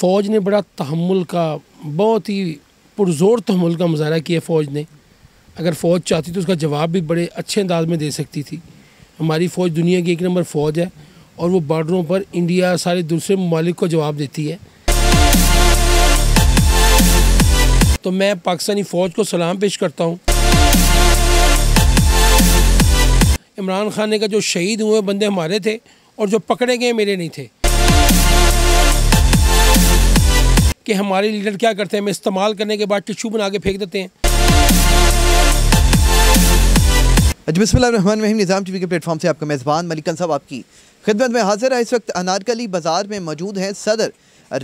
फ़ौज ने बड़ा तहमुल का बहुत ही पुरजोर तहमुल का मुजाहरा किया फ़ौज ने अगर फ़ौज चाहती तो उसका जवाब भी बड़े अच्छे अंदाज में दे सकती थी हमारी फ़ौज दुनिया की एक नंबर फ़ौज है और वो बॉर्डरों पर इंडिया सारे दूसरे ममालिक को जवाब देती है तो मैं पाकिस्तानी फ़ौज को सलाम पेश करता हूँ इमरान खान का जो शहीद हुए बंदे हमारे थे और जो पकड़े गए मेरे नहीं थे कि हमारे लीडर क्या करते हैं हमें इस्तेमाल करने के बाद टिशू बना के फेंक देते हैं बसमान निज़ाम टी के प्लेटफॉर्म से आपका मेज़बान मलिकन साहब आपकी खिदमत में हाजिर है इस वक्त अनारकली बाज़ार में मौजूद हैं सदर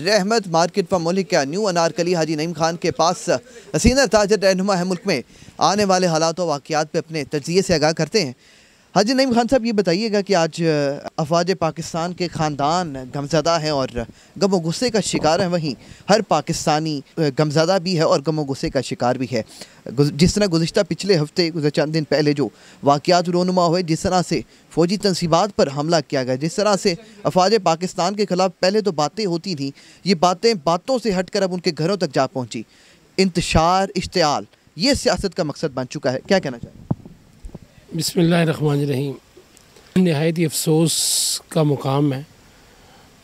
रहमत मार्केट पर मलिक का न्यू अनारकली हाजी नईम खान के पास सीनियर ताजर रहनुमा है मुल्क में आने वाले हालात और वाक़ात पर अपने तजिए से आगाह करते हैं हाँ जी नईम खान साहब ये बताइएगा कि आज अफवाज पाकिस्तान के ख़ानदान गमजदा हैं और गम व गुस्से का शिकार है वहीं हर पाकिस्तानी गमजदा भी है और गम गुस्से का शिकार भी है जिस तरह गुज्त पिछले हफ्ते चंद दिन पहले जो वाक़ात रोनुमा हुए जिस तरह से फ़ौजी तनसीबात पर हमला किया गया जिस तरह से अफवाज पाकिस्तान के ख़िलाफ़ पहले तो बातें होती थी ये बातें बातों से हट कर अब उनके घरों तक जा पहुँची इंतशार इश्तियाल ये सियासत का मकसद बन चुका है क्या कहना चाहिए बसमीम नहायत ही अफसोस का मुकाम है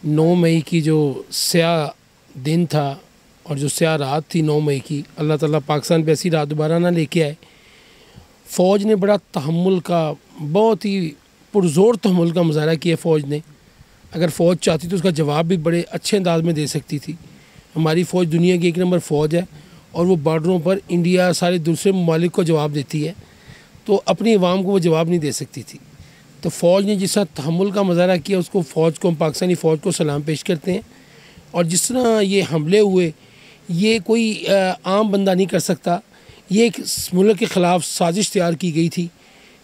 नौ मई की जो स्याह दिन था और जो स्याह रात थी नौ मई की अल्लाह ताला पाकिस्तान पर ऐसी रात दोबारा ना लेके आए फ़ौज ने बड़ा तहमुल का बहुत ही पुरजोर तहमुल का मुजाहरा किया फ़ौज ने अगर फ़ौज चाहती तो उसका जवाब भी बड़े अच्छे अंदाज में दे सकती थी हमारी फ़ौज दुनिया की एक नंबर फ़ौज है और वो बॉर्डरों पर इंडिया सारे दूसरे ममालिक को जवाब देती है तो अपनी आवाम को वो जवाब नहीं दे सकती थी तो फ़ौज ने जिस तरह तहमुल का मजारा किया उसको फ़ौज को हम पाकिस्तानी फ़ौज को सलाम पेश करते हैं और जिस तरह ये हमले हुए ये कोई आम बंदा नहीं कर सकता ये एक मुल्क के ख़िलाफ़ साजिश तैयार की गई थी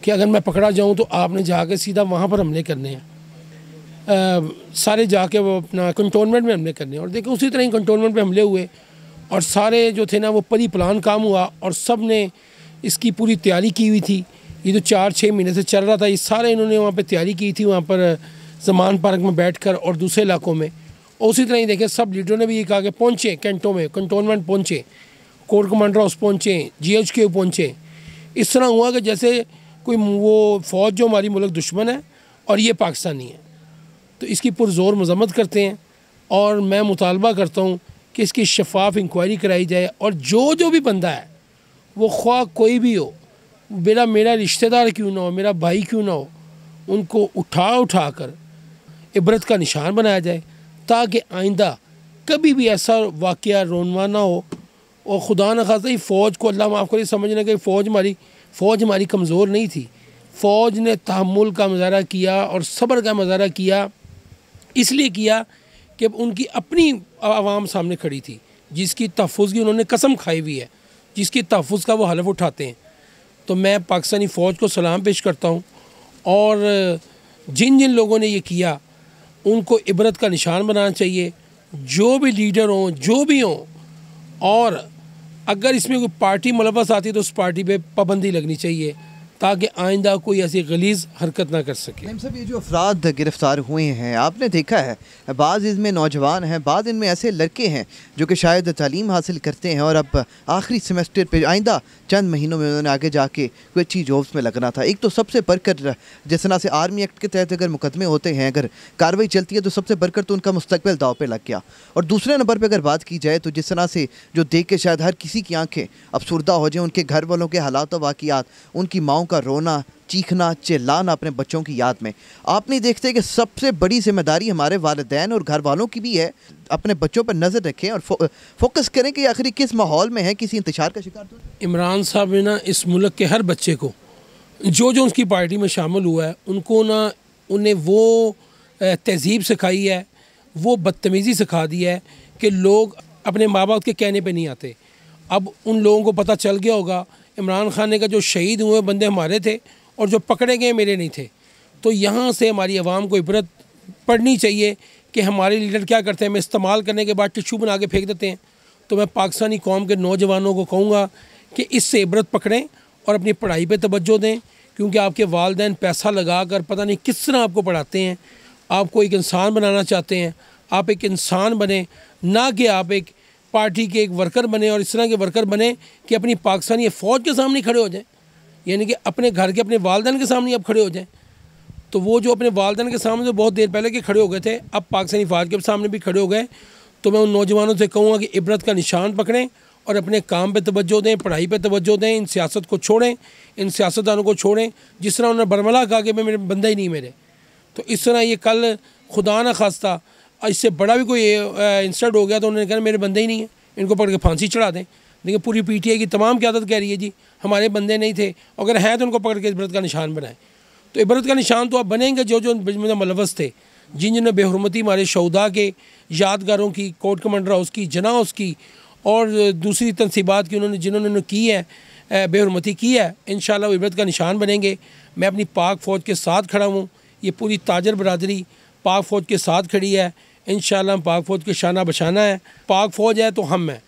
कि अगर मैं पकड़ा जाऊँ तो आपने जाके सीधा वहाँ पर हमले करने हैं सारे जाके वो अपना कंटोनमेंट में हमले करने और देखें उसी तरह ही कंटोनमेंट में हमले हुए और सारे जो थे ना वो परी प्लान काम हुआ और सब ने इसकी पूरी तैयारी की हुई थी ये जो चार छः महीने से चल रहा था ये सारे इन्होंने वहाँ पर तैयारी की थी वहाँ पर जमान पार्क में बैठकर और दूसरे इलाकों में और उसी तरह ही देखें सब लीडरों ने भी ये कहा कि पहुँचे कैंटों में कंटोनमेंट पहुँचे कोर कमांडर हाउस पहुँचे जी एच के पहुँचे इस तरह हुआ कि जैसे कोई वो फ़ौज जो हमारी मुल्क दुश्मन है और ये पाकिस्तानी है तो इसकी पुरजोर मजम्मत करते हैं और मैं मुतालबा करता हूँ कि इसकी शफाफ इंक्वायरी कराई जाए और जो जो भी बंदा है वो ख्वा कोई भी हो मेरा मेरा रिश्तेदार क्यों ना हो मेरा भाई क्यों ना हो उनको उठा उठा कर इबरत का निशान बनाया जाए ताकि आइंदा कभी भी ऐसा वाक़ रोनवा ना हो और ख़ुदा न खास फ़ौज को अल्लाह माफ़ समझ समझना कि फ़ौज हमारी फ़ौज हमारी कमज़ोर नहीं थी फ़ौज ने तहमुल का मजारा किया और सब्र का मज़ारा किया इसलिए किया कि उनकी अपनी आवाम सामने खड़ी थी जिसकी तहफ़ की उन्होंने कसम खाई हुई है जिसके तहफ़ का वो हलफ उठाते हैं तो मैं पाकिस्तानी फ़ौज को सलाम पेश करता हूँ और जिन जिन लोगों ने ये किया उनको इबरत का निशान बनाना चाहिए जो भी लीडर हों जो भी हों और अगर इसमें कोई पार्टी मुलवस आती है तो उस पार्टी पे पाबंदी लगनी चाहिए ताकि आइंदा कोई ऐसी गलीज हरकत ना कर सके सब ये जो अफराद गिरफ़्तार हुए हैं आपने देखा है बाज़ इनमें नौजवान हैं बाद इनमें ऐसे लड़के हैं जो कि शायद तालीम हासिल करते हैं और अब आखिरी सेमेस्टर पर आइंदा चंद महीनों में उन्होंने आगे जाके कोई अच्छी जॉब्स में लगना था एक तो सबसे बढ़कर जिस तरह से आर्मी एक्ट के तहत अगर मुकदमे होते हैं अगर कार्रवाई चलती है तो सबसे बढ़कर तो उनका मुस्तबिल दाव पर लग गया और दूसरे नंबर पर अगर बात की जाए तो जिस तरह से जो देख के शायद हर किसी की आंखें अबसुरदा हो जाए उनके घर वालों के हालात वाक़ात उनकी माओ का रोना चीखना चिल्लाना अपने बच्चों की याद में आप नहीं देखते कि सबसे बड़ी जिम्मेदारी हमारे वालदेन और घर वालों की भी है अपने बच्चों पर नज़र रखें और फो, फोकस करें कि आखिर किस माहौल में है किसी इंतजार का शिकार तो इमरान साहब ने ना इस मुल्क के हर बच्चे को जो जो उसकी पार्टी में शामिल हुआ है उनको ना उन्हें वो तहजीब सिखाई है वो बदतमीज़ी सिखा दी है कि लोग अपने माँ बाप के कहने पर नहीं आते अब उन लोगों को पता चल गया होगा इमरान खान ने कहा जो शहीद हुए बंदे हमारे थे और जो पकड़े गए मेरे नहीं थे तो यहाँ से हमारी आवाम को इबरत पढ़नी चाहिए कि हमारे लीडर क्या करते हैं हमें इस्तेमाल करने के बाद टिशू बना के फेंक देते हैं तो मैं पाकिस्तानी कौम के नौजवानों को कहूँगा कि इससे इबरत पकड़ें और अपनी पढ़ाई पर तोज्जो दें क्योंकि आपके वालदेन पैसा लगा कर पता नहीं किस तरह आपको पढ़ाते हैं आपको एक इंसान बनाना चाहते हैं आप एक इंसान बने ना कि आप एक पार्टी के एक वर्कर बने और इस तरह के वर्कर बने कि अपनी पाकिस्तानी फ़ौज के सामने खड़े हो जाएं यानी कि अपने घर के अपने वालदेन के सामने अब खड़े हो जाएं तो वो जो अपने वालदेन के सामने बहुत देर पहले के खड़े हो गए थे अब पाकिस्तानी फ़ौज के सामने भी खड़े हो गए तो मैं उन नौजवानों से कहूँगा कि इबरत का निशान पकड़ें और अपने काम पे तवज्जो दें पढ़ाई पे तवज्जो दें इन सियासत को छोड़ें इन सियासतदानों को छोड़ें जिस तरह उन्होंने बर्मला कहा कि मैं मेरे बंदा ही नहीं मेरे तो इस तरह ये कल खुदा न खास्ता इससे बड़ा भी कोई इंसल्ट हो गया तो उन्होंने कहा मेरे बंदे ही नहीं है इनको पकड़ के फांसी चढ़ा दें लेकिन पूरी पीटीआई की तमाम क्यादत कह रही है जी हमारे बंदे नहीं थे अगर हैं तो उनको पकड़ के इबरत का निशान बनाएं तो इबरत का निशान तो आप बनेंगे जो जो मुलवस थे जिन जिन्होंने बेहरमती हमारे शौदा के यादगारों की कोर्ट कमांडर हाउस की जना हाउस की और दूसरी तनसीबात की उन्होंने जिन्होंने की है बेहरमती की है इन शबरत इबरत का निशान बनेंगे मैं अपनी पाक फ़ौज के साथ खड़ा हूँ ये पूरी ताजर बरदरी पाक फ़ौज के साथ खड़ी है इन हम पाक फ़ौज के शाना बशाना है पाक फ़ौज है तो हम हैं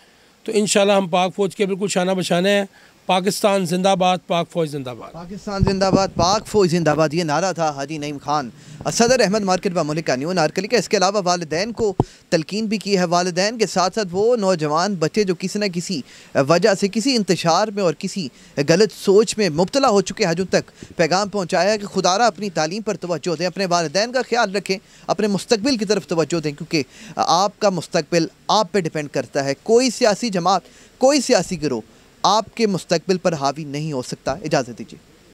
तो इन हम पाक फ़ौज के बिल्कुल शाना बशाना है पाकिस्तान जिंदाबाद पाक फौज जिंदाबाद पाकिस्तान जिंदाबाद पाक फौज जिंदाबाद ये नारा था हाजी नईम खान सदर अहमद मार्केट व मलिक का न्यू नारकली का इसके अलावा वालदेन को तलकिन भी की है वालदेन के साथ साथ वो नौजवान बच्चे जो किसी न किसी वजह से किसी इंतशार में और किसी गलत सोच में मुबतला हो चुके हैं हजू तक पैगाम पहुँचाया है कि खुदारा अपनी तालीम पर तोज्जो दें अपने वालदेन का ख्याल रखें अपने मुस्तबिल की तरफ तोज्जो दें क्योंकि आपका मुस्तबिल आप पर डिपेंड करता है कोई सियासी जमात कोई सियासी ग्रोह आपके मुस्तबिल पर हावी नहीं हो सकता इजाज़त दीजिए